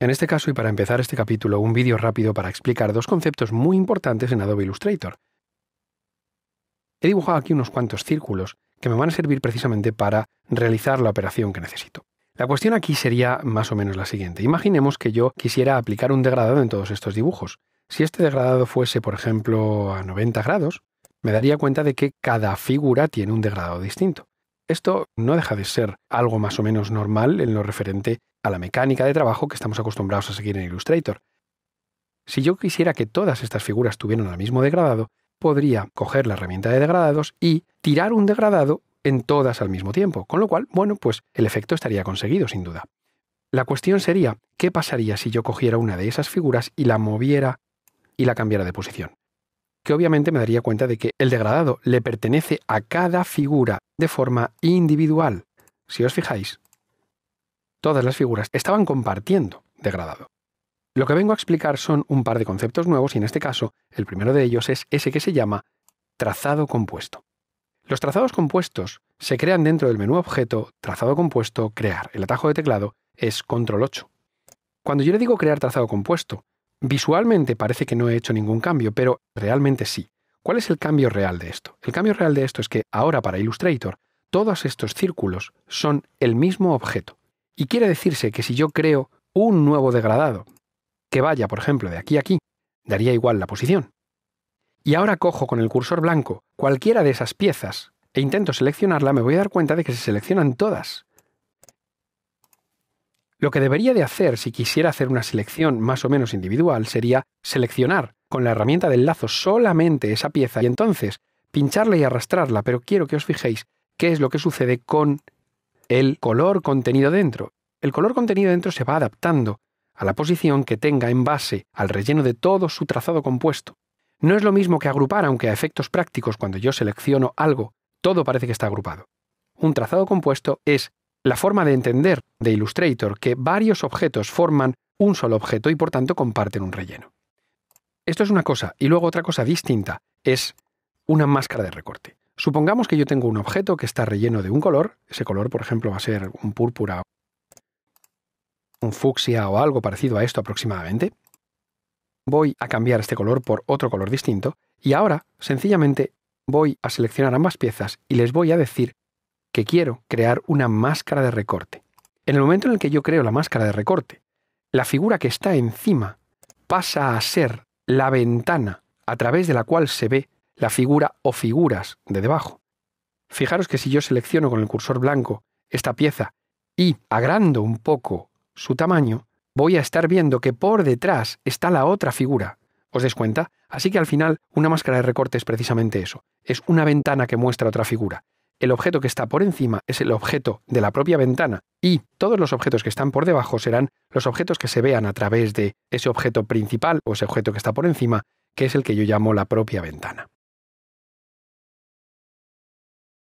En este caso y para empezar este capítulo, un vídeo rápido para explicar dos conceptos muy importantes en Adobe Illustrator. He dibujado aquí unos cuantos círculos que me van a servir precisamente para realizar la operación que necesito. La cuestión aquí sería más o menos la siguiente. Imaginemos que yo quisiera aplicar un degradado en todos estos dibujos. Si este degradado fuese, por ejemplo, a 90 grados, me daría cuenta de que cada figura tiene un degradado distinto. Esto no deja de ser algo más o menos normal en lo referente a la mecánica de trabajo que estamos acostumbrados a seguir en Illustrator. Si yo quisiera que todas estas figuras tuvieran el mismo degradado, podría coger la herramienta de degradados y tirar un degradado en todas al mismo tiempo, con lo cual, bueno, pues el efecto estaría conseguido, sin duda. La cuestión sería, ¿qué pasaría si yo cogiera una de esas figuras y la moviera y la cambiara de posición? Que obviamente me daría cuenta de que el degradado le pertenece a cada figura de forma individual. Si os fijáis, todas las figuras estaban compartiendo degradado. Lo que vengo a explicar son un par de conceptos nuevos y en este caso el primero de ellos es ese que se llama trazado compuesto. Los trazados compuestos se crean dentro del menú objeto trazado compuesto crear. El atajo de teclado es control 8. Cuando yo le digo crear trazado compuesto, visualmente parece que no he hecho ningún cambio, pero realmente sí. ¿Cuál es el cambio real de esto? El cambio real de esto es que ahora para Illustrator todos estos círculos son el mismo objeto. Y quiere decirse que si yo creo un nuevo degradado, que vaya, por ejemplo, de aquí a aquí, daría igual la posición. Y ahora cojo con el cursor blanco cualquiera de esas piezas e intento seleccionarla, me voy a dar cuenta de que se seleccionan todas. Lo que debería de hacer si quisiera hacer una selección más o menos individual sería seleccionar con la herramienta del lazo solamente esa pieza y entonces pincharla y arrastrarla, pero quiero que os fijéis qué es lo que sucede con el color contenido dentro. El color contenido dentro se va adaptando a la posición que tenga en base al relleno de todo su trazado compuesto. No es lo mismo que agrupar, aunque a efectos prácticos cuando yo selecciono algo, todo parece que está agrupado. Un trazado compuesto es la forma de entender de Illustrator que varios objetos forman un solo objeto y por tanto comparten un relleno. Esto es una cosa, y luego otra cosa distinta es una máscara de recorte. Supongamos que yo tengo un objeto que está relleno de un color, ese color por ejemplo va a ser un púrpura, un fucsia o algo parecido a esto aproximadamente. Voy a cambiar este color por otro color distinto y ahora sencillamente voy a seleccionar ambas piezas y les voy a decir que quiero crear una máscara de recorte. En el momento en el que yo creo la máscara de recorte, la figura que está encima pasa a ser la ventana a través de la cual se ve la figura o figuras de debajo. Fijaros que si yo selecciono con el cursor blanco esta pieza y agrando un poco su tamaño, voy a estar viendo que por detrás está la otra figura. ¿Os des cuenta? Así que al final una máscara de recorte es precisamente eso. Es una ventana que muestra otra figura. El objeto que está por encima es el objeto de la propia ventana y todos los objetos que están por debajo serán los objetos que se vean a través de ese objeto principal o ese objeto que está por encima, que es el que yo llamo la propia ventana.